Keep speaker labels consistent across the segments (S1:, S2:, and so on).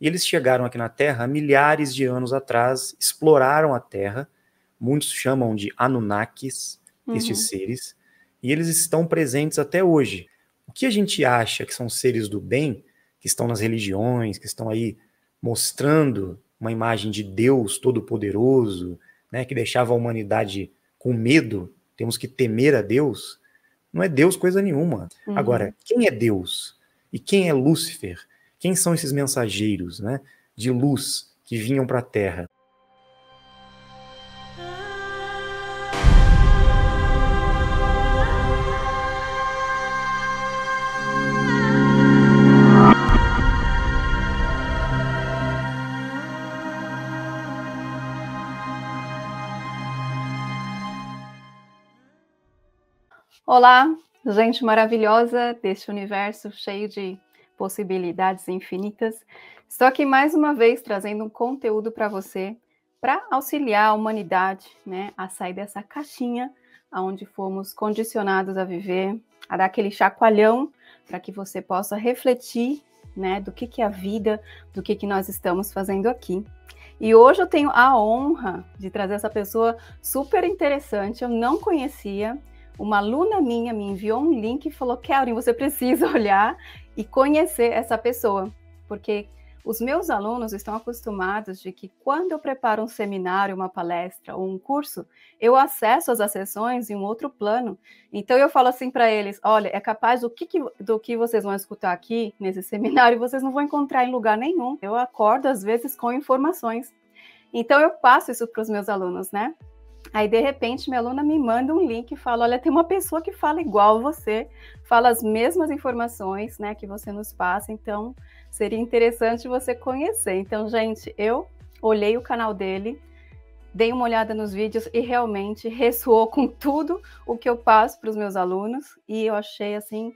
S1: E eles chegaram aqui na Terra milhares de anos atrás, exploraram a Terra, muitos chamam de Anunnakis, uhum. estes seres, e eles estão presentes até hoje. O que a gente acha que são seres do bem, que estão nas religiões, que estão aí mostrando uma imagem de Deus Todo-Poderoso, né, que deixava a humanidade com medo, temos que temer a Deus, não é Deus coisa nenhuma. Uhum. Agora, quem é Deus? E quem é Lúcifer? Quem são esses mensageiros né, de luz que vinham para a Terra?
S2: Olá, gente maravilhosa deste universo cheio de possibilidades infinitas. Estou aqui mais uma vez trazendo um conteúdo para você para auxiliar a humanidade né, a sair dessa caixinha onde fomos condicionados a viver, a dar aquele chacoalhão para que você possa refletir né, do que, que é a vida, do que, que nós estamos fazendo aqui. E hoje eu tenho a honra de trazer essa pessoa super interessante, eu não conhecia, uma aluna minha me enviou um link e falou: Kelvin, você precisa olhar e conhecer essa pessoa, porque os meus alunos estão acostumados de que quando eu preparo um seminário, uma palestra ou um curso, eu acesso as sessões em um outro plano. Então eu falo assim para eles: olha, é capaz do que, que, do que vocês vão escutar aqui nesse seminário, vocês não vão encontrar em lugar nenhum. Eu acordo às vezes com informações. Então eu passo isso para os meus alunos, né? Aí, de repente, minha aluna me manda um link e fala: Olha, tem uma pessoa que fala igual você, fala as mesmas informações né, que você nos passa, então seria interessante você conhecer. Então, gente, eu olhei o canal dele, dei uma olhada nos vídeos e realmente ressoou com tudo o que eu passo para os meus alunos e eu achei assim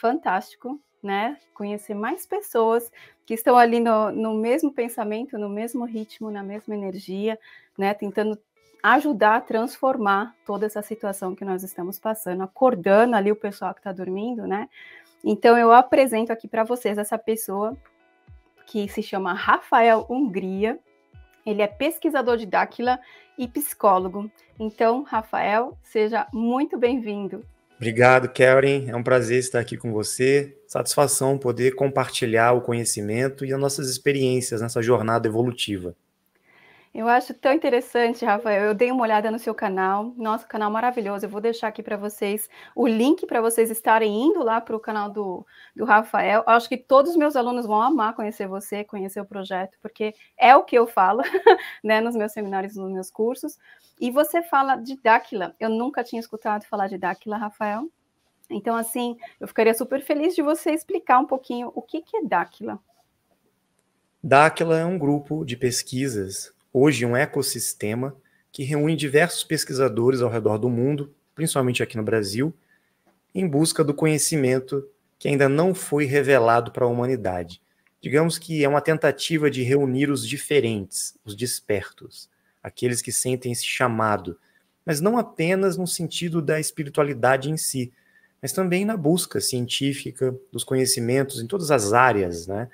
S2: fantástico, né? Conhecer mais pessoas que estão ali no, no mesmo pensamento, no mesmo ritmo, na mesma energia, né? Tentando ajudar a transformar toda essa situação que nós estamos passando, acordando ali o pessoal que está dormindo, né? Então eu apresento aqui para vocês essa pessoa que se chama Rafael Hungria. Ele é pesquisador de Dáquila e psicólogo. Então, Rafael, seja muito bem-vindo.
S1: Obrigado, Karen. É um prazer estar aqui com você. Satisfação poder compartilhar o conhecimento e as nossas experiências nessa jornada evolutiva.
S2: Eu acho tão interessante, Rafael. Eu dei uma olhada no seu canal, nosso canal maravilhoso. Eu vou deixar aqui para vocês o link para vocês estarem indo lá para o canal do, do Rafael. Acho que todos os meus alunos vão amar conhecer você, conhecer o projeto, porque é o que eu falo né, nos meus seminários, nos meus cursos. E você fala de Dáquila. Eu nunca tinha escutado falar de Dáquila, Rafael. Então, assim, eu ficaria super feliz de você explicar um pouquinho o que, que é Dáquila.
S1: Dáquila é um grupo de pesquisas hoje um ecossistema que reúne diversos pesquisadores ao redor do mundo, principalmente aqui no Brasil, em busca do conhecimento que ainda não foi revelado para a humanidade. Digamos que é uma tentativa de reunir os diferentes, os despertos, aqueles que sentem esse chamado, mas não apenas no sentido da espiritualidade em si, mas também na busca científica dos conhecimentos em todas as áreas, né?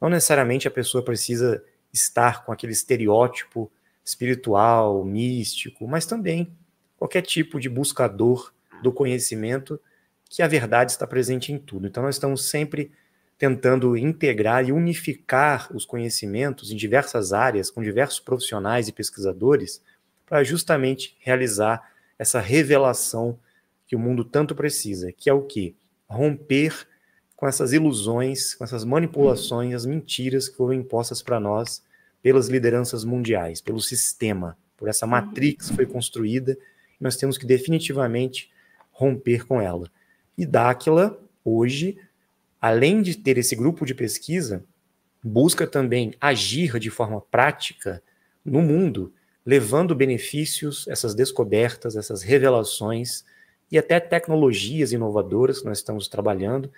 S1: Não necessariamente a pessoa precisa estar com aquele estereótipo espiritual, místico, mas também qualquer tipo de buscador do conhecimento, que a verdade está presente em tudo. Então, nós estamos sempre tentando integrar e unificar os conhecimentos em diversas áreas, com diversos profissionais e pesquisadores, para justamente realizar essa revelação que o mundo tanto precisa, que é o que? Romper com essas ilusões, com essas manipulações, as mentiras que foram impostas para nós pelas lideranças mundiais, pelo sistema, por essa uhum. matrix que foi construída, nós temos que definitivamente romper com ela. E Dáquila, hoje, além de ter esse grupo de pesquisa, busca também agir de forma prática no mundo, levando benefícios, essas descobertas, essas revelações e até tecnologias inovadoras que nós estamos trabalhando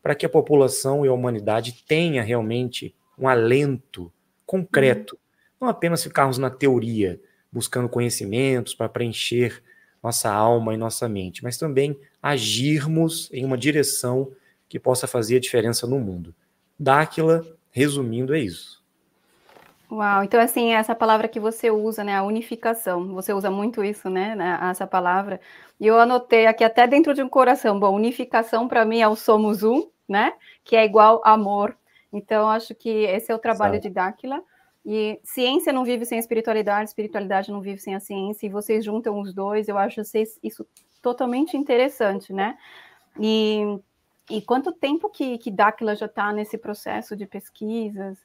S1: para que a população e a humanidade tenha realmente um alento concreto. Não apenas ficarmos na teoria, buscando conhecimentos para preencher nossa alma e nossa mente, mas também agirmos em uma direção que possa fazer a diferença no mundo. Dáquila, resumindo, é isso.
S2: Uau, então assim, essa palavra que você usa, né, a unificação, você usa muito isso, né, né essa palavra, e eu anotei aqui até dentro de um coração, bom, unificação para mim é o somos um, né, que é igual amor, então, acho que esse é o trabalho Sabe. de Dáquila. E ciência não vive sem espiritualidade, espiritualidade não vive sem a ciência, e vocês juntam os dois, eu acho isso totalmente interessante, né? E, e quanto tempo que, que Dáquila já está nesse processo de pesquisas?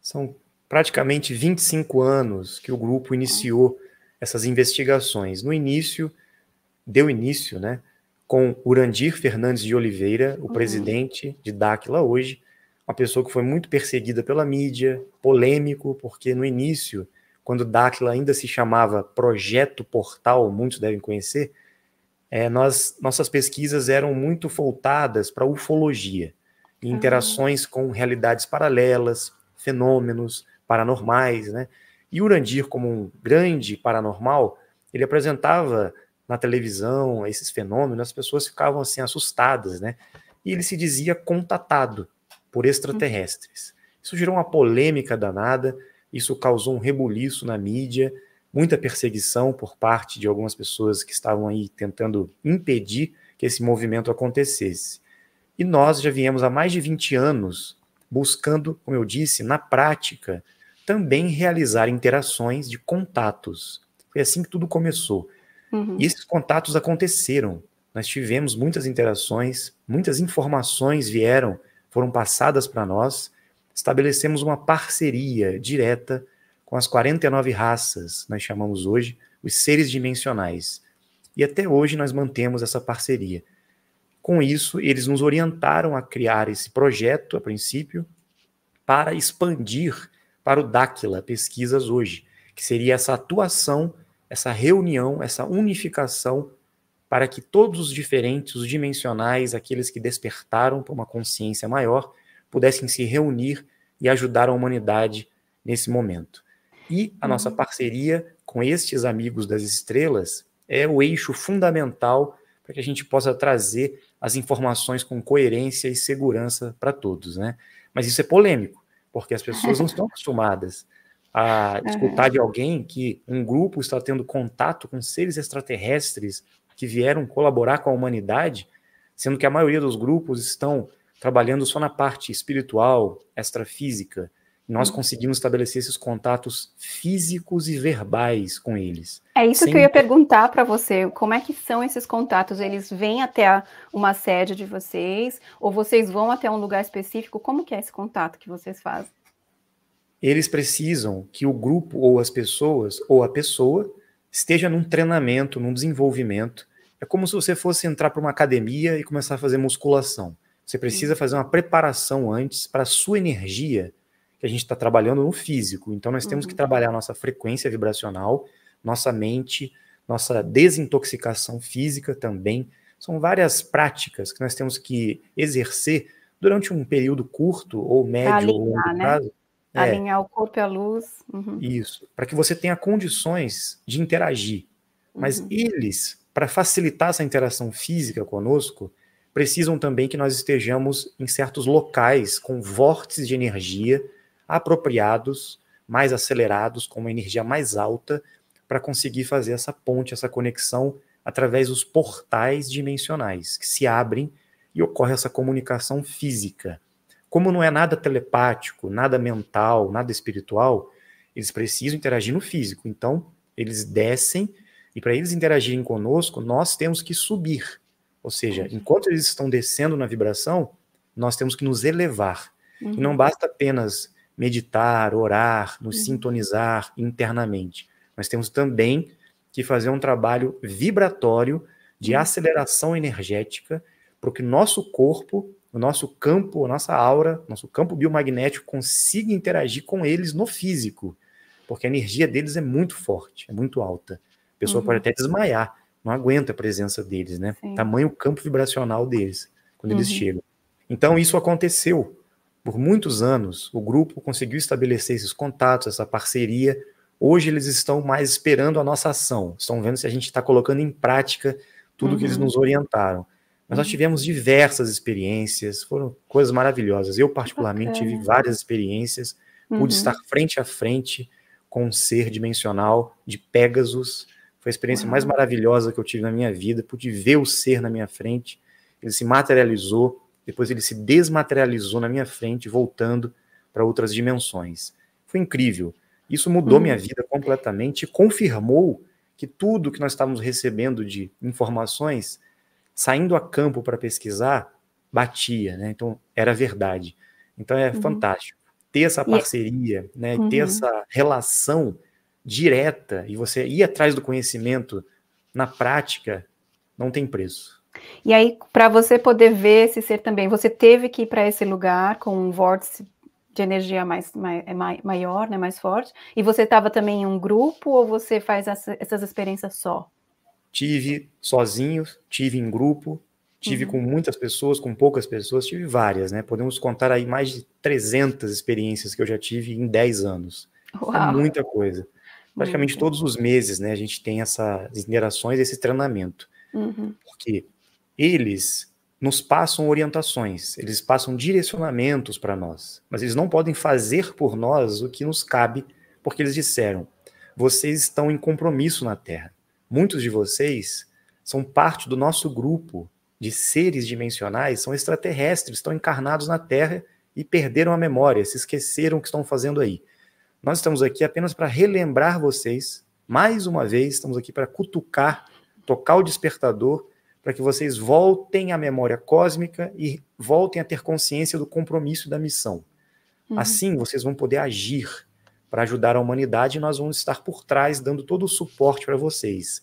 S1: São praticamente 25 anos que o grupo iniciou essas investigações. No início, deu início, né, com Urandir Fernandes de Oliveira, o uhum. presidente de Dáquila hoje, uma pessoa que foi muito perseguida pela mídia, polêmico, porque no início, quando Dakla ainda se chamava Projeto Portal, muitos devem conhecer, é, nós, nossas pesquisas eram muito voltadas para ufologia, uhum. interações com realidades paralelas, fenômenos paranormais, né? E Urandir, como um grande paranormal, ele apresentava na televisão esses fenômenos, as pessoas ficavam assim assustadas, né? E ele se dizia contatado por extraterrestres. Isso gerou uma polêmica danada, isso causou um rebuliço na mídia, muita perseguição por parte de algumas pessoas que estavam aí tentando impedir que esse movimento acontecesse. E nós já viemos há mais de 20 anos buscando, como eu disse, na prática, também realizar interações de contatos. Foi assim que tudo começou. Uhum. E esses contatos aconteceram. Nós tivemos muitas interações, muitas informações vieram foram passadas para nós, estabelecemos uma parceria direta com as 49 raças, nós chamamos hoje os seres dimensionais. E até hoje nós mantemos essa parceria. Com isso, eles nos orientaram a criar esse projeto, a princípio, para expandir para o Dáquila Pesquisas hoje, que seria essa atuação, essa reunião, essa unificação para que todos os diferentes, os dimensionais, aqueles que despertaram para uma consciência maior, pudessem se reunir e ajudar a humanidade nesse momento. E a nossa uhum. parceria com estes amigos das estrelas é o eixo fundamental para que a gente possa trazer as informações com coerência e segurança para todos, né? Mas isso é polêmico, porque as pessoas não estão acostumadas a escutar de alguém que um grupo está tendo contato com seres extraterrestres que vieram colaborar com a humanidade, sendo que a maioria dos grupos estão trabalhando só na parte espiritual, extrafísica. Nós uhum. conseguimos estabelecer esses contatos físicos e verbais com eles. É isso que eu ia
S2: perguntar para você. Como é que são esses contatos? Eles vêm até a, uma sede de vocês ou vocês vão até um lugar específico? Como que é esse contato que vocês fazem?
S1: Eles precisam que o grupo ou as pessoas ou a pessoa esteja num treinamento, num desenvolvimento é como se você fosse entrar para uma academia e começar a fazer musculação. Você precisa fazer uma preparação antes para a sua energia, que a gente está trabalhando no físico. Então, nós temos que uhum. trabalhar nossa frequência vibracional, nossa mente, nossa desintoxicação física também. São várias práticas que nós temos que exercer durante um período curto ou médio alinhar, ou longo né? prazo. Né? É,
S2: alinhar o corpo e a luz. Uhum.
S1: Isso, para que você tenha condições de interagir. Mas uhum. eles para facilitar essa interação física conosco, precisam também que nós estejamos em certos locais com vórtices de energia apropriados, mais acelerados, com uma energia mais alta, para conseguir fazer essa ponte, essa conexão através dos portais dimensionais que se abrem e ocorre essa comunicação física. Como não é nada telepático, nada mental, nada espiritual, eles precisam interagir no físico. Então, eles descem e para eles interagirem conosco, nós temos que subir. Ou seja, uhum. enquanto eles estão descendo na vibração, nós temos que nos elevar. Uhum. E não uhum. basta apenas meditar, orar, nos uhum. sintonizar internamente. Nós temos também que fazer um trabalho vibratório de uhum. aceleração energética para que nosso corpo, o nosso campo, a nossa aura, nosso campo biomagnético consiga interagir com eles no físico, porque a energia deles é muito forte, é muito alta pessoa uhum. pode até desmaiar, não aguenta a presença deles, né? Sim. Tamanho campo vibracional deles, quando uhum. eles chegam. Então, isso aconteceu. Por muitos anos, o grupo conseguiu estabelecer esses contatos, essa parceria. Hoje, eles estão mais esperando a nossa ação, estão vendo se a gente está colocando em prática tudo uhum. que eles uhum. nos orientaram. Mas nós uhum. tivemos diversas experiências, foram coisas maravilhosas. Eu, particularmente, tive várias experiências, pude uhum. estar frente a frente com um ser dimensional de Pegasus, foi a experiência mais maravilhosa que eu tive na minha vida. Pude ver o ser na minha frente. Ele se materializou, depois ele se desmaterializou na minha frente, voltando para outras dimensões. Foi incrível. Isso mudou minha uhum. vida completamente e confirmou que tudo que nós estávamos recebendo de informações, saindo a campo para pesquisar, batia, né? Então era verdade. Então é uhum. fantástico ter essa é parceria, né? Ter uhum. essa relação direta e você ir atrás do conhecimento na prática, não tem preço.
S2: E aí, para você poder ver esse ser também, você teve que ir para esse lugar com um vórtice de energia mais, mais é, maior, né, mais forte, e você estava também em um grupo ou você faz essa, essas experiências só?
S1: Tive sozinho, tive em grupo, tive uhum. com muitas pessoas, com poucas pessoas, tive várias, né? Podemos contar aí mais de 300 experiências que eu já tive em 10 anos. É Uau. É muita coisa
S2: praticamente uhum. todos
S1: os meses, né, a gente tem essas interações, esse treinamento. Uhum. Porque eles nos passam orientações, eles passam direcionamentos para nós, mas eles não podem fazer por nós o que nos cabe, porque eles disseram: vocês estão em compromisso na Terra. Muitos de vocês são parte do nosso grupo de seres dimensionais, são extraterrestres, estão encarnados na Terra e perderam a memória, se esqueceram o que estão fazendo aí. Nós estamos aqui apenas para relembrar vocês, mais uma vez, estamos aqui para cutucar, tocar o despertador, para que vocês voltem à memória cósmica e voltem a ter consciência do compromisso da missão. Uhum. Assim, vocês vão poder agir para ajudar a humanidade e nós vamos estar por trás dando todo o suporte para vocês.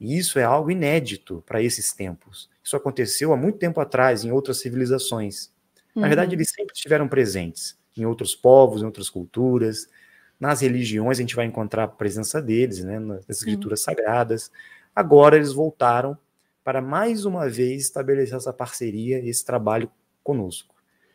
S1: E isso é algo inédito para esses tempos. Isso aconteceu há muito tempo atrás em outras civilizações. Na uhum. verdade, eles sempre estiveram presentes em outros povos, em outras culturas. Nas religiões a gente vai encontrar a presença deles, né, nas escrituras Sim. sagradas. Agora eles voltaram para mais uma vez estabelecer essa parceria, esse trabalho conosco.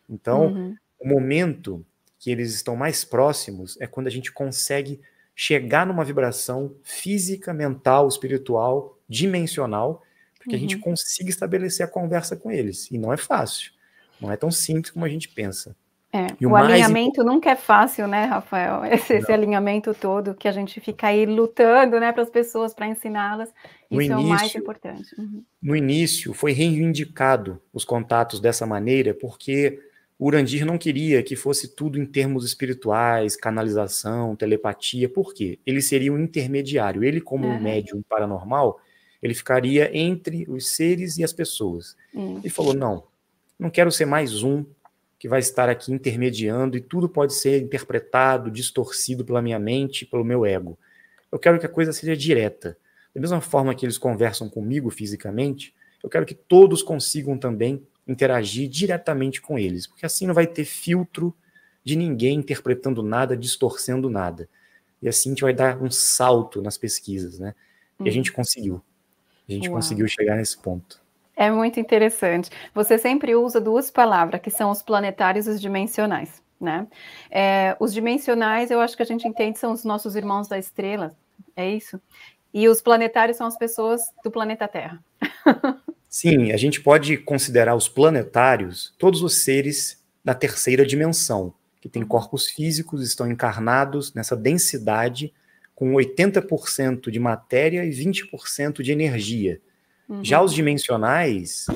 S1: Então, uhum. o momento que eles estão mais próximos é quando a gente consegue chegar numa vibração física, mental, espiritual, dimensional, para que uhum. a gente uhum. consiga estabelecer a conversa com eles. E não é fácil, não é tão simples como a gente pensa.
S2: É, o, o, alinhamento mais... nunca é fácil, né, Rafael? Esse, esse, alinhamento todo que a gente fica aí lutando, né, para as pessoas, para ensiná-las, isso início, é o mais importante. Uhum.
S1: No início foi reivindicado os contatos dessa maneira, porque o Urandir não queria que fosse tudo em termos espirituais, canalização, telepatia, por quê? Ele seria um intermediário, ele como uhum. um médium paranormal, ele ficaria entre os seres e as pessoas.
S2: Uhum. Ele falou, não,
S1: não quero ser mais um que vai estar aqui intermediando e tudo pode ser interpretado, distorcido pela minha mente, pelo meu ego. Eu quero que a coisa seja direta. Da mesma forma que eles conversam comigo fisicamente, eu quero que todos consigam também interagir diretamente com eles, porque assim não vai ter filtro de ninguém interpretando nada, distorcendo nada. E assim a gente vai dar um salto nas pesquisas, né? E a uhum. gente conseguiu. A gente Uau. conseguiu chegar nesse ponto.
S2: É muito interessante. Você sempre usa duas palavras, que são os planetários e os dimensionais, né? É, os dimensionais, eu acho que a gente entende, são os nossos irmãos da estrela, é isso? E os planetários são as pessoas do planeta Terra.
S1: Sim, a gente pode considerar os planetários todos os seres da terceira dimensão, que têm corpos físicos, estão encarnados nessa densidade com 80% de matéria e 20% de energia. Uhum. Já os dimensionais,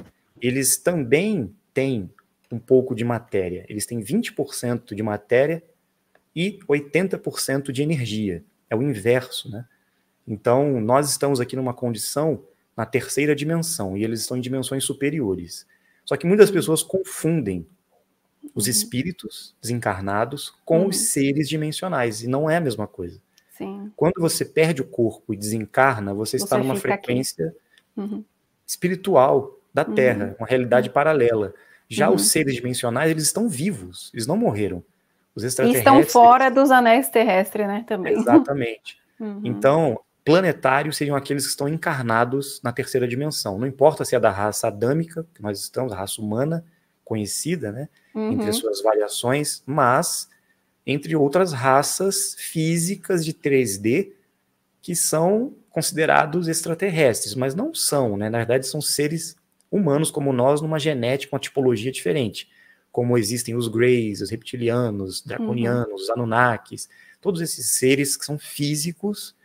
S1: eles também têm um pouco de matéria. Eles têm 20% de matéria e 80% de energia. É o inverso, né? Então, nós estamos aqui numa condição na terceira dimensão e eles estão em dimensões superiores. Só que muitas pessoas confundem os uhum. espíritos desencarnados com uhum. os seres dimensionais e não é a mesma coisa.
S2: Sim. Quando
S1: você perde o corpo e desencarna, você, você está numa frequência aqui uhum. espiritual da uhum. Terra, uhum. uma realidade uhum. paralela. Já os uhum. seres dimensionais, eles estão vivos, eles não morreram. Os extraterrestres... estão
S2: fora dos anéis terrestres, né, também.
S1: Exatamente. Então, planetários seriam aqueles que estão encarnados na terceira dimensão. Não importa se é da raça adâmica, que nós estamos, a raça humana, conhecida, né? Uhum. Entre as suas variações, mas entre outras raças físicas de 3D que são considerados extraterrestres, mas não são, né? Na verdade, são seres humanos como nós, numa genética, uma tipologia diferente. Como existem os Greys, os reptilianos, uhum. draconianos, os Anunnakis, todos esses seres que são físicos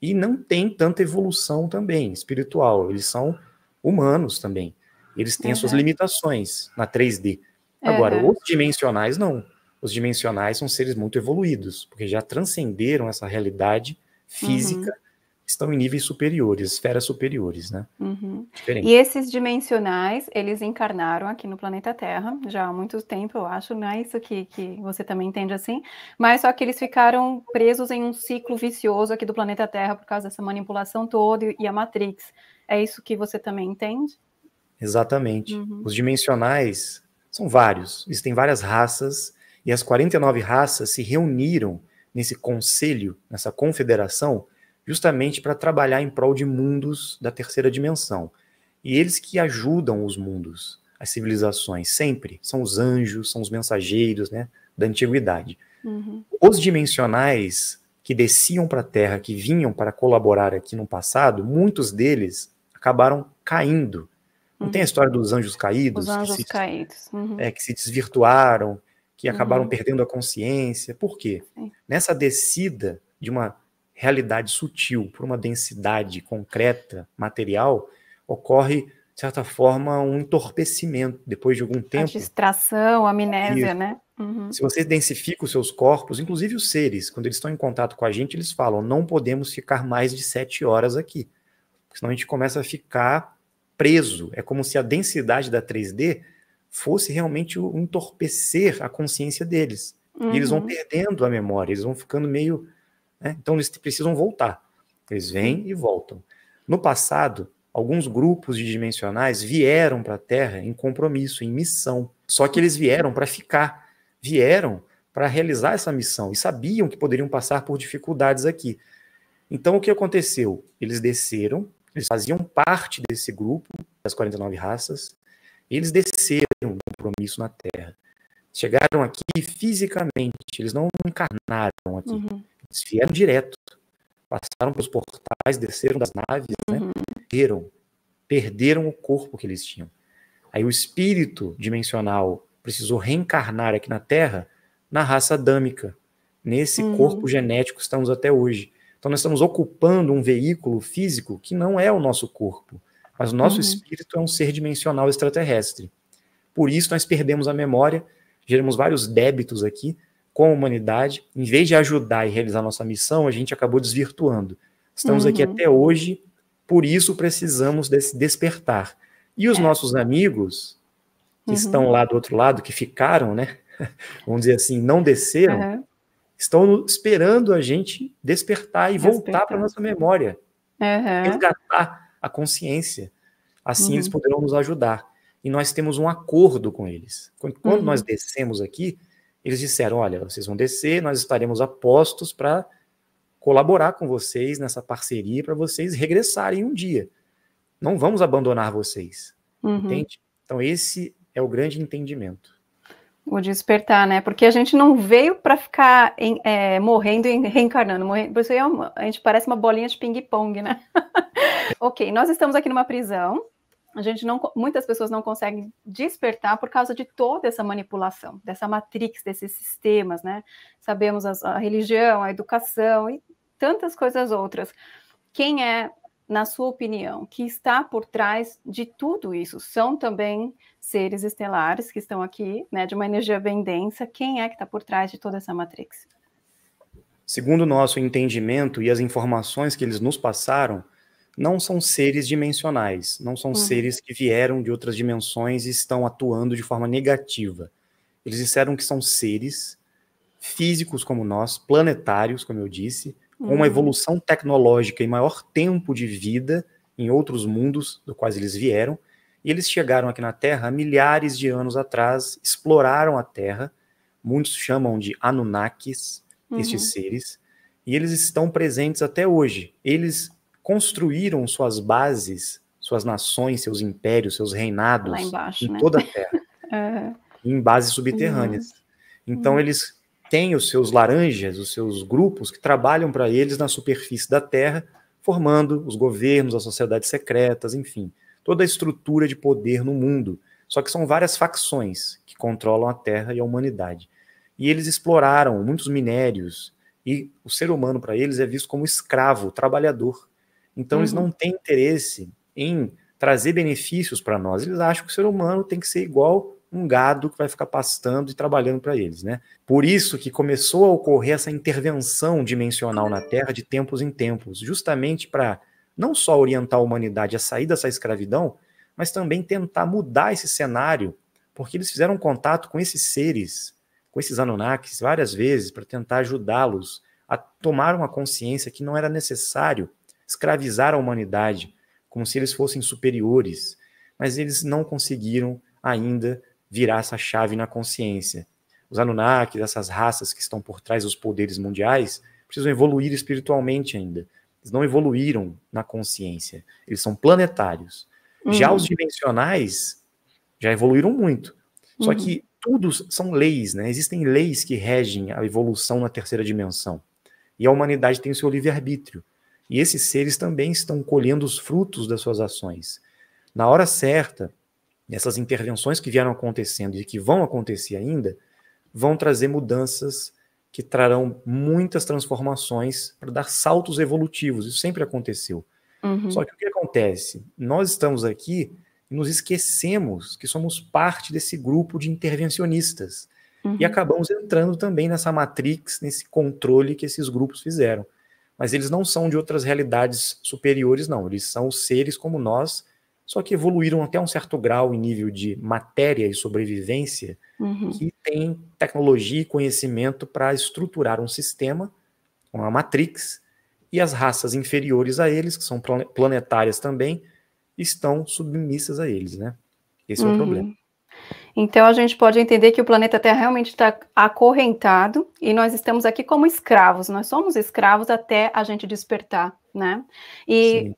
S1: e não têm tanta evolução também espiritual. Eles são humanos também. Eles têm uhum. as suas uhum. limitações na 3D. Agora, uhum. os dimensionais não. Os dimensionais são seres muito evoluídos, porque já transcenderam essa realidade física uhum estão em níveis superiores, esferas superiores, né? Uhum. E
S2: esses dimensionais, eles encarnaram aqui no planeta Terra já há muito tempo, eu acho, não é isso que, que você também entende assim, mas só que eles ficaram presos em um ciclo vicioso aqui do planeta Terra por causa dessa manipulação toda e a Matrix. É isso que você também entende?
S1: Exatamente. Uhum. Os dimensionais são vários, existem várias raças, e as 49 raças se reuniram nesse conselho, nessa confederação, justamente para trabalhar em prol de mundos da terceira dimensão. E eles que ajudam os mundos, as civilizações, sempre. São os anjos, são os mensageiros né, da antiguidade. Uhum. Os dimensionais que desciam para a Terra, que vinham para colaborar aqui no passado, muitos deles acabaram caindo. Não uhum. tem a uhum. história dos anjos caídos? Os anjos que se,
S2: caídos. Uhum. É,
S1: que se desvirtuaram,
S2: que acabaram uhum. perdendo
S1: a consciência. Por quê? Nessa descida de uma realidade sutil, por uma densidade concreta, material, ocorre, de certa forma, um entorpecimento depois de algum tempo. A
S2: distração, amnésia, Isso. né? Uhum. Se você
S1: densifica os seus corpos, inclusive os seres, quando eles estão em contato com a gente, eles falam: não podemos ficar mais de sete horas aqui. Senão a gente começa a ficar preso. É como se a densidade da 3D fosse realmente o entorpecer a consciência deles. Uhum. E eles vão uhum. perdendo a memória, eles vão ficando meio né? Então eles precisam voltar. Eles vêm e voltam. No passado, alguns grupos de dimensionais vieram para a Terra em compromisso, em missão. Só que eles vieram para ficar, vieram para realizar essa missão e sabiam que poderiam passar por dificuldades aqui. Então o que aconteceu? Eles desceram, eles faziam parte desse grupo das 49 raças, e eles desceram do compromisso na Terra. Chegaram aqui fisicamente, eles não encarnaram aqui. Uhum. Eles vieram direto, passaram pelos portais, desceram das naves, né? uhum. né? Perderam, perderam o corpo que eles tinham. Aí o espírito dimensional precisou reencarnar aqui na Terra na raça adâmica, nesse uhum. corpo genético que estamos até hoje. Então nós estamos ocupando um veículo físico que não é o nosso corpo, mas o nosso uhum. espírito é um ser dimensional extraterrestre. Por isso nós perdemos a memória, geramos vários débitos aqui, com a humanidade, em vez de ajudar e realizar nossa missão, a gente acabou desvirtuando. Estamos uhum. aqui até hoje, por isso precisamos desse despertar. E os é. nossos amigos, que uhum. estão lá do outro lado, que ficaram, né? Vamos dizer assim, não desceram, uhum. estão esperando a gente despertar e voltar para nossa memória, resgatar a consciência. Assim eles uhum. poderão nos ajudar. E nós temos um acordo com eles. Quando uhum. nós descemos aqui, eles disseram: olha, vocês vão descer, nós estaremos a postos para colaborar com vocês nessa parceria para vocês regressarem um dia. Não vamos abandonar vocês. Uhum. Entende? Então, esse é o grande entendimento.
S2: O despertar, né? Porque a gente não veio para ficar em, é, morrendo e reencarnando. Morrendo, por isso é uma, a gente parece uma bolinha de ping-pong, né? ok, nós estamos aqui numa prisão, a gente não, muitas pessoas não conseguem despertar por causa de toda essa manipulação, dessa matrix, desses sistemas, né? Sabemos a, a religião, a educação e tantas coisas outras. Quem é, na sua opinião, que está por trás de tudo isso? São também seres estelares que estão aqui, né? De uma energia bem densa. Quem é que está por trás de toda essa matrix?
S1: Segundo o nosso entendimento e as informações que eles nos passaram, não são seres dimensionais, não são uhum. seres que vieram de outras dimensões e estão atuando de forma negativa. Eles disseram que são seres físicos como nós, planetários, como eu disse, uhum. com uma uhum. evolução tecnológica e maior tempo de vida em outros mundos do quais eles vieram, e eles chegaram aqui na Terra milhares de anos atrás, exploraram a Terra, muitos chamam de Anunnakis, uhum. estes seres, e eles estão presentes até hoje. Eles construíram suas bases, suas nações, seus impérios, seus reinados embaixo, em né? toda a Terra,
S2: é.
S1: em bases subterrâneas. Uhum. Então uhum. eles têm os seus laranjas, os seus grupos que trabalham para eles na superfície da Terra, formando os governos, as sociedades secretas, enfim, toda a estrutura de poder no mundo. Só que são várias facções que controlam a Terra e a humanidade. E eles exploraram muitos minérios, e o ser humano para eles é visto como escravo, trabalhador. Então, uhum. eles não uhum. têm interesse em trazer benefícios para nós. Eles acham que o ser humano tem que ser igual um gado que vai ficar pastando e trabalhando para eles, né? Por isso que começou a ocorrer essa intervenção dimensional na Terra de tempos em tempos, justamente para não só orientar a humanidade a sair dessa escravidão, mas também tentar mudar esse cenário, porque eles fizeram contato com esses seres, com esses Anunnakis várias vezes para tentar ajudá-los a tomar uma consciência que não era necessário escravizar a humanidade como se eles fossem superiores, mas eles não conseguiram ainda virar essa chave na consciência. Os Anunnaki, dessas raças que estão por trás dos poderes mundiais, precisam evoluir espiritualmente ainda. Eles não evoluíram na consciência, eles são planetários. Uhum. Já os dimensionais já evoluíram muito. Uhum. Só que tudo são leis, né? Existem leis que regem a evolução na terceira dimensão. E a humanidade tem o seu livre-arbítrio. E esses seres também estão colhendo os frutos das suas ações. Na hora certa, essas intervenções que vieram acontecendo e que vão acontecer ainda, vão trazer mudanças que trarão muitas transformações para dar saltos evolutivos. Isso sempre aconteceu. Uhum. Só que o que acontece? Nós estamos aqui e nos esquecemos que somos parte desse grupo de intervencionistas. Uhum. E acabamos entrando também nessa matrix, nesse controle que esses grupos fizeram mas eles não são de outras realidades superiores, não. Eles são seres como nós, só que evoluíram até um certo grau em nível de matéria e sobrevivência, uhum. que tem tecnologia e conhecimento para estruturar um sistema, uma matrix, e as raças inferiores a eles, que são planetárias também, estão submissas a eles, né? Esse uhum. é o uhum. problema.
S2: Então a gente pode entender que o planeta Terra realmente está acorrentado e nós estamos aqui como escravos. Nós somos escravos até a gente despertar, né? E Sim.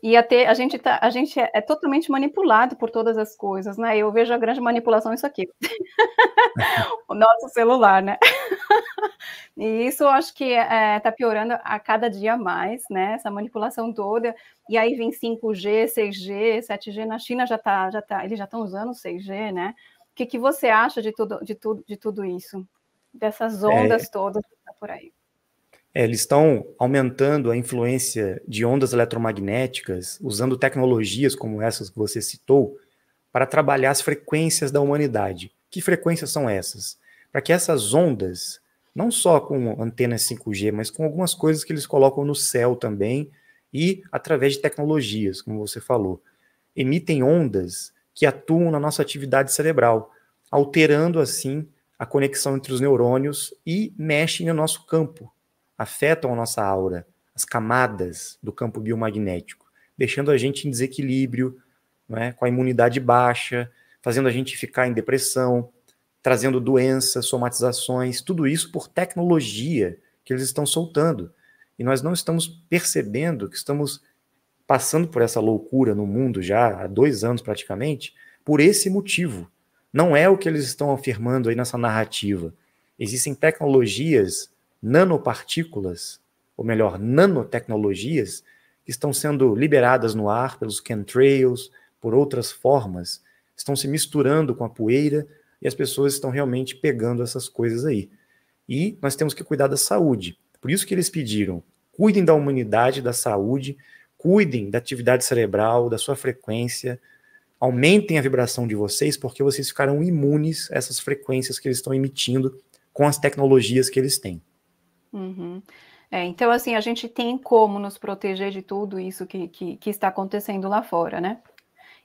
S2: E até a gente tá, a gente é, é, totalmente manipulado por todas as coisas, né? Eu vejo a grande manipulação isso aqui. o nosso celular, né? e isso eu acho que está é, tá piorando a cada dia mais, né? Essa manipulação toda. E aí vem 5G, 6G, 7G. Na China já tá, já tá, eles já estão usando 6G, né? que, que você acha de tudo, de, tudo, de tudo isso? Dessas é. ondas é, todas que tá por aí.
S1: É, eles estão aumentando a influência de ondas eletromagnéticas, usando tecnologias como essas que você citou, para trabalhar as frequências da humanidade. Que frequências são essas? Para que essas ondas, não só com antenas 5G, mas com algumas coisas que eles colocam no céu também, e através de tecnologias, como você falou, emitem ondas que atuam na nossa atividade cerebral, alterando assim a conexão entre os neurônios e mexem no nosso campo, afetam a nossa aura, as camadas do campo biomagnético, deixando a gente em desequilíbrio, é com a imunidade baixa, fazendo a gente ficar em depressão, trazendo doenças, somatizações, tudo isso por tecnologia que eles estão soltando. E nós não estamos percebendo que estamos passando por essa loucura no mundo já há dois anos praticamente, por esse motivo. Não é o que eles estão afirmando aí nessa narrativa. Existem tecnologias, nanopartículas, ou melhor, nanotecnologias, que estão sendo liberadas no ar pelos chemtrails, por outras formas, estão se misturando com a poeira e as pessoas estão realmente pegando essas coisas aí. E nós temos que cuidar da saúde. Por isso que eles pediram: cuidem da humanidade, da saúde, Cuidem da atividade cerebral, da sua frequência, aumentem a vibração de vocês, porque vocês ficarão imunes a essas frequências que eles estão emitindo com as tecnologias que eles têm.
S2: Uhum. É, então, assim, a gente tem como nos proteger de tudo isso que, que, que está acontecendo lá fora, né?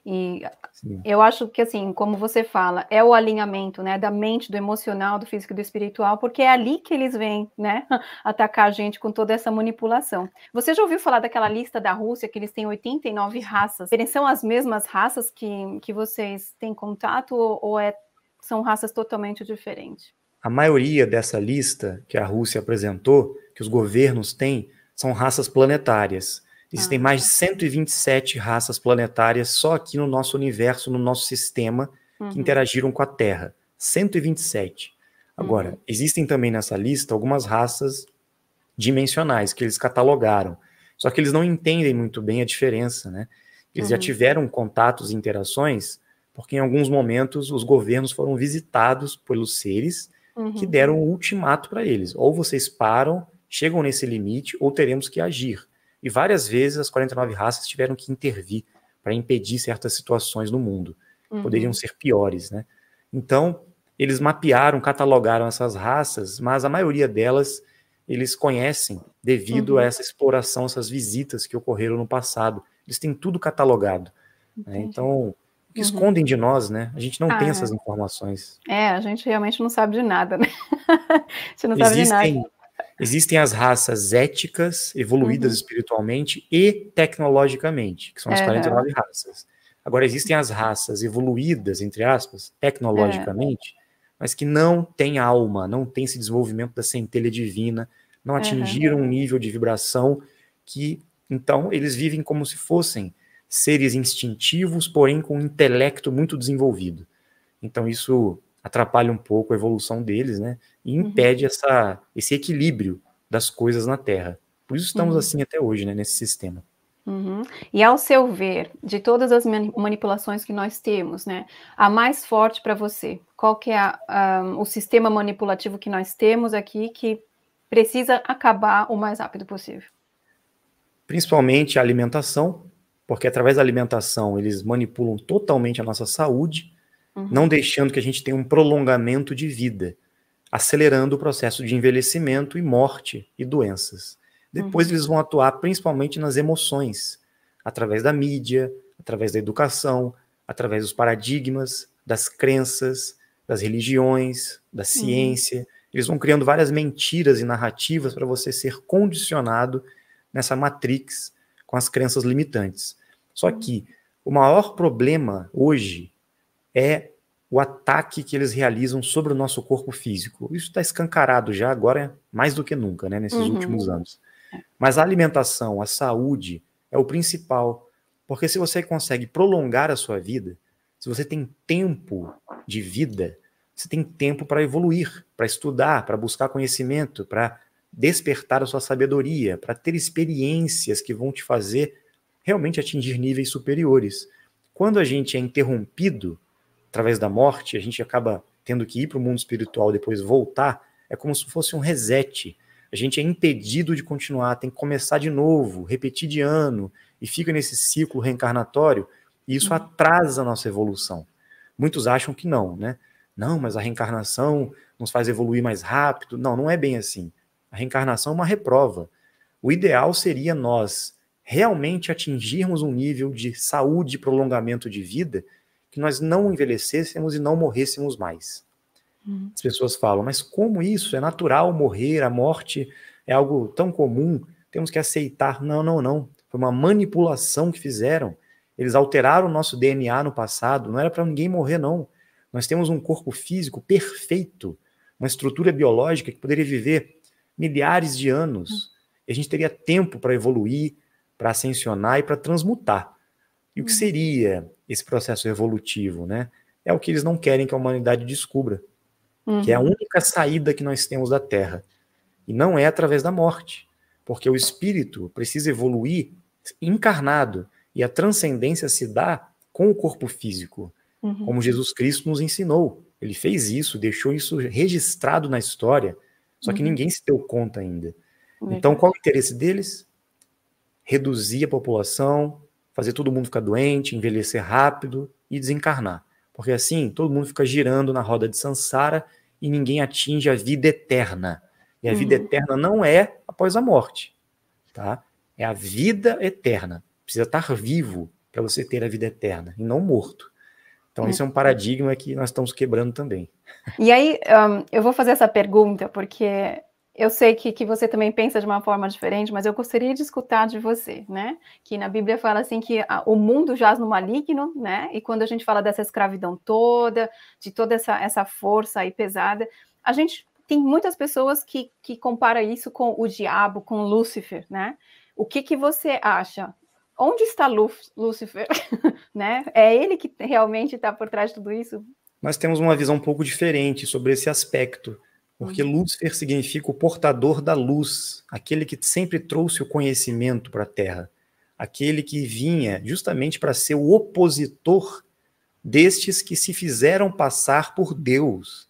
S2: E Sim. eu acho que, assim, como você fala, é o alinhamento, né, da mente, do emocional, do físico e do espiritual, porque é ali que eles vêm, né, atacar a gente com toda essa manipulação. Você já ouviu falar daquela lista da Rússia, que eles têm 89 raças? Eles são as mesmas raças que, que vocês têm contato ou, ou é, são raças totalmente diferentes?
S1: A maioria dessa lista que a Rússia apresentou, que os governos têm, são raças planetárias. Existem ah. mais de 127 raças planetárias só aqui no nosso universo, no nosso sistema, uhum. que interagiram com a Terra. 127. Agora, uhum. existem também nessa lista algumas raças dimensionais que eles catalogaram. Só que eles não entendem muito bem a diferença, né? Eles uhum. já tiveram contatos e interações, porque em alguns momentos os governos foram visitados pelos seres
S2: uhum. que deram
S1: um ultimato para eles. Ou vocês param, chegam nesse limite, ou teremos que agir. E várias vezes as 49 raças tiveram que intervir para impedir certas situações no mundo. Uhum. Poderiam ser piores, né? Então, eles mapearam, catalogaram essas raças, mas a maioria delas eles conhecem devido uhum. a essa exploração, essas visitas que ocorreram no passado. Eles têm tudo catalogado. Né? Então, que uhum. escondem de nós, né? A gente não ah, tem é. essas informações.
S2: É, a gente realmente não sabe de nada, né? a gente não Existem sabe de
S1: nada. Existem as raças éticas, evoluídas uhum. espiritualmente e tecnologicamente, que são as é, uhum. 49 é. raças. Agora, existem as raças evoluídas, entre aspas, tecnologicamente, é. mas que não têm alma, não têm esse desenvolvimento da centelha divina, não atingiram um nível de vibração que, então, eles vivem como se fossem seres instintivos, porém com um intelecto muito desenvolvido. Então, isso atrapalha um pouco a evolução deles, né? E uhum. impede uhum. essa, esse equilíbrio das coisas na Terra. Por isso estamos uhum. assim até hoje, né, nesse sistema.
S2: Uhum. E ao seu ver, de todas as manipulações que nós temos, né, a mais forte para você, qual que é a, um, o sistema manipulativo que nós temos aqui que precisa acabar o mais rápido possível?
S1: Principalmente a alimentação, porque através da alimentação eles manipulam totalmente a nossa saúde, Uhum. não deixando que a gente tenha um prolongamento de vida, acelerando o processo de envelhecimento e morte e doenças. Depois uhum. eles vão atuar principalmente nas emoções, através da mídia, através da educação, através dos paradigmas, das crenças, das religiões, da ciência. Uhum. Eles vão criando várias mentiras e narrativas para você ser condicionado nessa matrix com as crenças limitantes. Só uhum. que o maior problema hoje é o ataque que eles realizam sobre o nosso corpo físico. Isso está escancarado já agora, mais do que nunca, né, nesses uhum. últimos anos. É. Mas a alimentação, a saúde é o principal, porque se você consegue prolongar a sua vida, se você tem tempo de vida, você tem tempo para evoluir, para estudar, para buscar conhecimento, para despertar a sua sabedoria, para ter experiências que vão te fazer realmente atingir níveis superiores. Quando a gente é interrompido através da morte, a gente acaba tendo que ir para o mundo espiritual depois voltar, é como se fosse um reset. A gente é impedido de continuar, tem que começar de novo, repetir de ano, e fica nesse ciclo reencarnatório, e isso uhum. atrasa a nossa evolução. Muitos acham que não, né? Não, mas a reencarnação nos faz evoluir mais rápido. Não, não é bem assim. A reencarnação é uma reprova. O ideal seria nós realmente atingirmos um nível de saúde e prolongamento de vida que nós não envelhecêssemos e não morrêssemos mais. Uhum. As pessoas falam, mas como isso? É natural morrer, a morte é algo tão comum, temos que aceitar. Não, não, não. Foi uma manipulação que fizeram. Eles alteraram o nosso DNA no passado, não era para ninguém morrer, não. Nós temos um corpo físico perfeito, uma estrutura biológica que poderia viver milhares de anos. Hum. E a gente teria tempo para evoluir, para ascensionar e para transmutar. E o que hum. seria esse processo evolutivo, né? É o que eles não querem que a humanidade descubra,
S2: uhum. que é a uhum. única
S1: saída que nós temos da Terra. E não é através da morte, porque o espírito precisa evoluir encarnado e a transcendência se dá com o corpo físico, uhum. como Jesus Cristo nos ensinou. Ele fez isso, deixou isso registrado na história, só que uhum. ninguém se deu conta ainda. Então, qual o interesse deles? Reduzir a população, fazer todo mundo ficar doente, envelhecer rápido e desencarnar. Porque assim todo mundo fica girando na roda de Sansara e ninguém atinge a vida eterna. E a uhum. vida eterna não é após a morte, tá? É a vida eterna. Precisa estar vivo para você ter a vida eterna e não morto. Então, esse é um uhum. paradigma que nós estamos quebrando também.
S2: E aí, um, eu vou fazer essa pergunta, porque eu sei que, que você também pensa de uma forma diferente, mas eu gostaria de escutar de você, né? Que na Bíblia fala assim que a, o mundo jaz no maligno, né? E quando a gente fala dessa escravidão toda, de toda essa, essa força aí pesada, a gente tem muitas pessoas que, que compara isso com o diabo, com Lúcifer, né? O que, que você acha? Onde está Luf, Lúcifer? né? É ele que realmente está por trás de tudo isso?
S1: Nós temos uma visão um pouco diferente sobre esse aspecto. Porque uhum. Lúcifer significa o portador da luz, aquele que sempre trouxe o conhecimento para a Terra, aquele que vinha justamente para ser o opositor destes que se fizeram passar por Deus.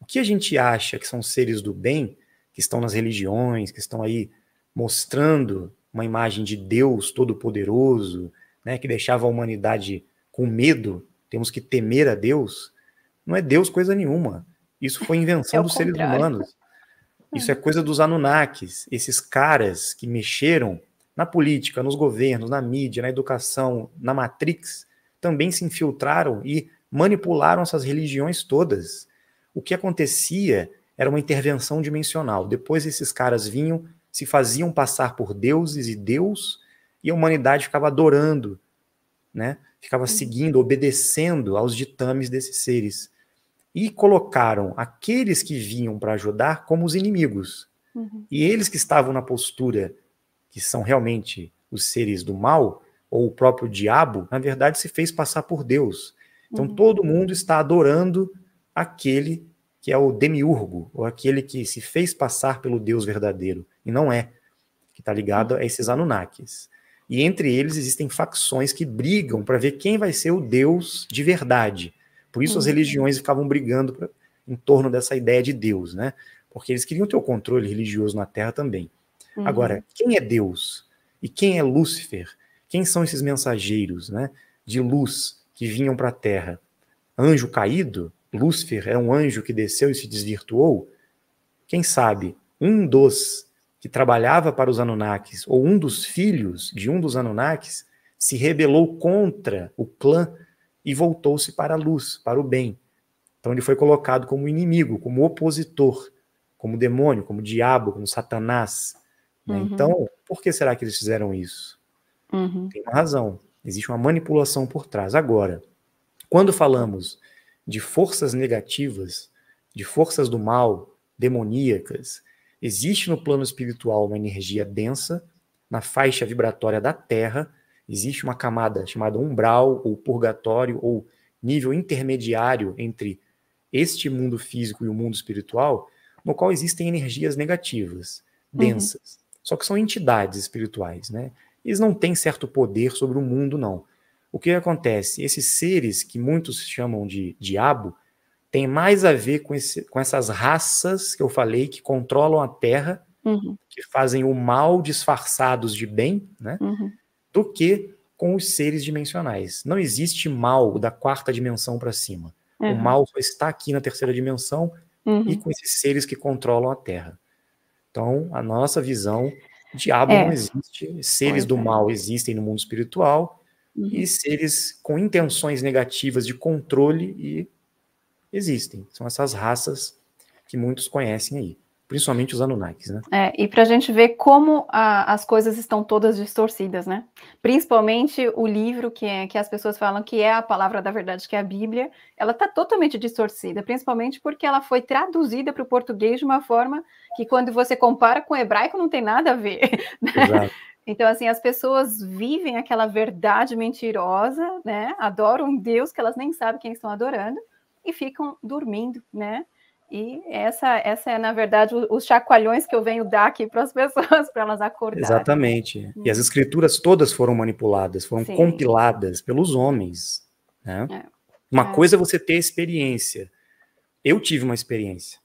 S1: O que a gente acha que são seres do bem, que estão nas religiões, que estão aí mostrando uma imagem de Deus todo-poderoso, né, que deixava a humanidade com medo, temos que temer a Deus, não é Deus coisa nenhuma. Isso foi invenção é dos contrário. seres humanos. Isso é coisa dos Anunnakis, esses caras que mexeram na política, nos governos, na mídia, na educação, na Matrix, também se infiltraram e manipularam essas religiões todas. O que acontecia era uma intervenção dimensional. Depois esses caras vinham, se faziam passar por deuses e Deus, e a humanidade ficava adorando, né? Ficava uhum. seguindo, obedecendo aos ditames desses seres e colocaram aqueles que vinham para ajudar como os inimigos. Uhum. E eles que estavam na postura que são realmente os seres do mal, ou o próprio diabo, na verdade se fez passar por Deus. Então uhum. todo mundo está adorando aquele que é o demiurgo, ou aquele que se fez passar pelo Deus verdadeiro, e não é, que está ligado a esses Anunnakis. E entre eles existem facções que brigam para ver quem vai ser o Deus de verdade. Por isso as uhum. religiões ficavam brigando pra, em torno dessa ideia de Deus, né? Porque eles queriam ter o controle religioso na Terra também.
S2: Uhum. Agora, quem é
S1: Deus? E quem é Lúcifer? Quem são esses mensageiros, né? De luz que vinham para a Terra? Anjo caído? Lúcifer é um anjo que desceu e se desvirtuou? Quem sabe um dos que trabalhava para os Anunnakis ou um dos filhos de um dos Anunnakis se rebelou contra o clã e voltou-se para a luz, para o bem. Então ele foi colocado como inimigo, como opositor, como demônio, como diabo, como Satanás. Né? Uhum. Então, por que será que eles fizeram isso? Uhum. Tem uma razão. Existe uma manipulação por trás. Agora, quando falamos de forças negativas, de forças do mal, demoníacas, existe no plano espiritual uma energia densa, na faixa vibratória da Terra, Existe uma camada chamada umbral, ou purgatório, ou nível intermediário entre este mundo físico e o mundo espiritual, no qual existem energias negativas, uhum. densas. Uhum. Só que são entidades espirituais, né? Eles não têm certo poder sobre o mundo, não. O que acontece? Esses seres que muitos chamam de diabo têm mais a ver com, esse, com essas raças que eu falei que controlam a Terra, uhum. que fazem o mal disfarçados de bem, né? Uhum do que com os seres dimensionais. Não existe mal da quarta dimensão para cima. Uhum. O mal só está aqui na terceira dimensão uhum. e com esses seres que controlam a Terra. Então, a nossa visão, diabo é. não existe, seres do é. mal existem no mundo espiritual uhum. e seres com intenções negativas de controle e existem. São essas raças que muitos conhecem aí principalmente os Anunnakis, né?
S2: É, e para a gente ver como a, as coisas estão todas distorcidas, né? Principalmente o livro que, é, que as pessoas falam que é a palavra da verdade, que é a Bíblia, ela está totalmente distorcida, principalmente porque ela foi traduzida para o português de uma forma que quando você compara com o hebraico não tem nada a ver, né? Exato. Então, assim, as pessoas vivem aquela verdade mentirosa, né? Adoram um Deus que elas nem sabem quem estão adorando e ficam dormindo, né? E essa, essa é, na verdade, os chacoalhões que eu venho dar aqui para as pessoas, para elas acordarem.
S1: Exatamente. Hum. E as hum. escrituras todas foram manipuladas, foram Sim. compiladas pelos homens. Né?
S2: É. Uma é. coisa é você
S1: ter experiência. Eu tive uma experiência.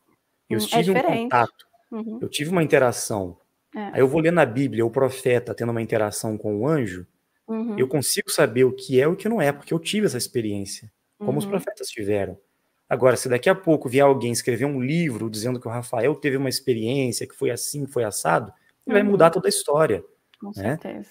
S2: Eu hum, é tive um contato. Uhum. Eu
S1: tive uma interação. É. Aí eu vou ler na Bíblia o profeta tendo uma interação com o anjo. Uhum. Eu consigo saber o que é e o que não é, porque eu tive essa experiência,
S2: como uhum. os profetas
S1: tiveram. Agora, se daqui a pouco vier alguém escrever um livro dizendo que o Rafael teve uma experiência, que foi assim, foi assado,
S2: uhum. vai mudar uhum. toda a história. Com né? certeza.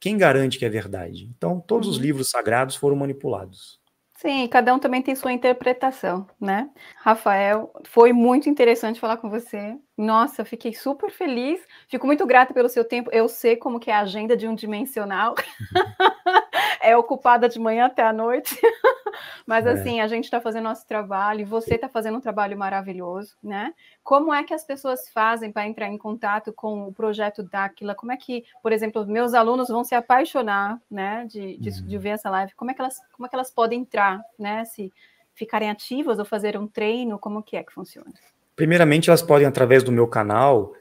S1: Quem garante que é verdade? Então, todos uhum. os livros sagrados foram manipulados.
S2: Sim, cada um também tem sua interpretação, né? Rafael, foi muito interessante falar com você. Nossa, fiquei super feliz. Fico muito grata pelo seu tempo. Eu sei como que é a agenda de um dimensional. é ocupada de manhã até a noite.
S1: Mas é. assim, a
S2: gente está fazendo nosso trabalho, e você está fazendo um trabalho maravilhoso, né? Como é que as pessoas fazem para entrar em contato com o projeto Dáquila? Como é que, por exemplo, meus alunos vão se apaixonar, né, de, de, de uhum. ver essa live? Como é que elas, como é que elas podem entrar, né? Se ficarem ativas ou fazer um treino, como que é que funciona?
S1: Primeiramente, elas podem, através do meu canal,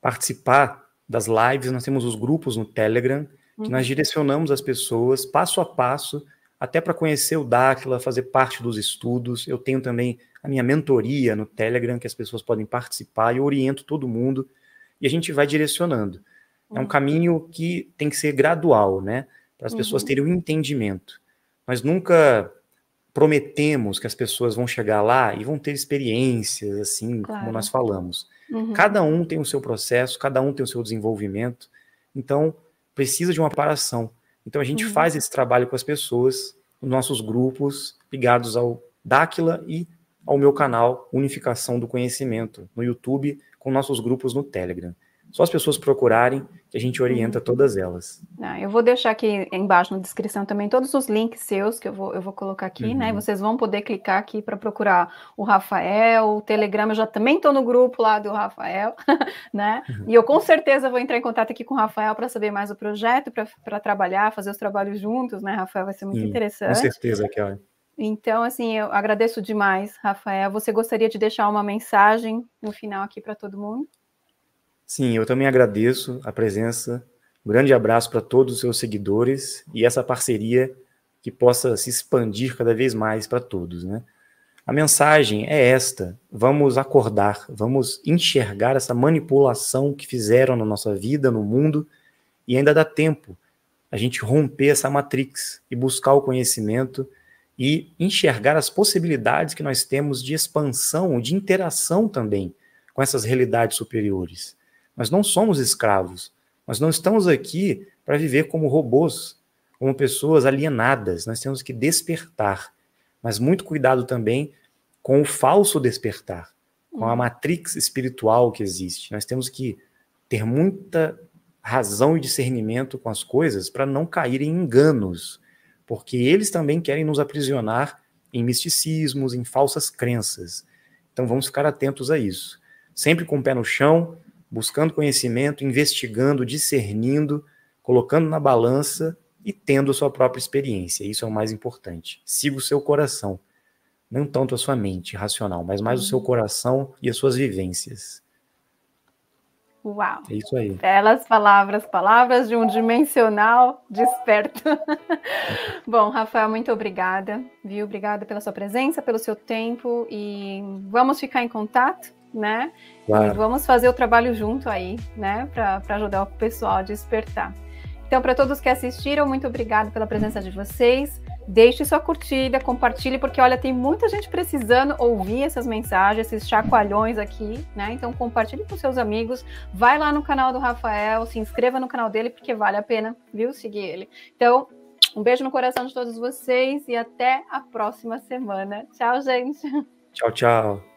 S1: participar das lives. Nós temos os grupos no Telegram, que uhum. nós direcionamos as pessoas passo a passo, até para conhecer o Dáquila, fazer parte dos estudos. Eu tenho também a minha mentoria no Telegram, que as pessoas podem participar, e oriento todo mundo e a gente vai direcionando. É um uhum. caminho que tem que ser gradual, né? Para as pessoas uhum. terem o um entendimento. Nós nunca prometemos que as pessoas vão chegar lá e vão ter experiências, assim, claro. como nós falamos. Uhum. Cada um tem o seu processo, cada um tem o seu desenvolvimento, então precisa de uma preparação Então a gente uhum. faz esse trabalho com as pessoas, nos nossos grupos ligados ao Dáquila e ao meu canal Unificação do Conhecimento no YouTube, com nossos grupos no Telegram. Só as pessoas procurarem, que a gente orienta uhum. todas elas.
S2: Ah, eu vou deixar aqui embaixo na descrição também todos os links seus que eu vou, eu vou colocar aqui, né? uhum. né? Vocês vão poder clicar aqui para procurar o Rafael, o Telegram, eu já também estou no grupo lá do Rafael, né? Uhum. E eu com certeza vou entrar em contato aqui com o Rafael para saber mais o projeto, para trabalhar, fazer os trabalhos juntos, né, Rafael? Vai ser muito Sim, interessante. Com certeza, Kelly. Então, assim, eu agradeço demais, Rafael. Você gostaria de deixar uma mensagem no final aqui para todo mundo?
S1: Sim, eu também agradeço a presença. Um grande abraço para todos os seus seguidores e essa parceria que possa se expandir cada vez mais para todos, né? A mensagem é esta: vamos acordar, vamos enxergar essa manipulação que fizeram na nossa vida, no mundo, e ainda dá tempo a gente romper essa matrix e buscar o conhecimento e enxergar as possibilidades que nós temos de expansão, de interação também com essas realidades superiores. Nós não somos escravos. Nós não estamos aqui para viver como robôs, como pessoas alienadas. Nós temos que despertar. Mas muito cuidado também com o falso despertar, com a uhum. matrix espiritual que existe. Nós temos que ter muita razão e discernimento com as coisas para não cair em enganos, porque eles também querem nos aprisionar em misticismos, em falsas crenças. Então vamos ficar atentos a isso. Sempre com o pé no chão, buscando conhecimento, investigando, discernindo, colocando na balança e tendo a sua própria experiência. Isso é o mais importante. Siga o seu coração, não tanto a sua mente racional, mas mais o seu uhum. coração e as suas vivências.
S2: Uau! É isso aí. Belas palavras, palavras de um dimensional desperto. Bom, Rafael, muito obrigada, viu? Obrigada pela sua presença, pelo seu tempo e vamos ficar em contato né? Claro. vamos fazer o trabalho junto aí, né? Para ajudar o pessoal a despertar. Então, para todos que assistiram, muito obrigado pela presença de vocês. Deixe sua curtida, compartilhe, porque olha, tem muita gente precisando ouvir essas mensagens, esses chacoalhões aqui, né? Então compartilhe com seus amigos, vai lá no canal do Rafael, se inscreva no canal dele, porque vale a pena, viu? Seguir ele. Então, um beijo no coração de todos vocês e até a próxima semana. Tchau, gente.
S1: Tchau, tchau.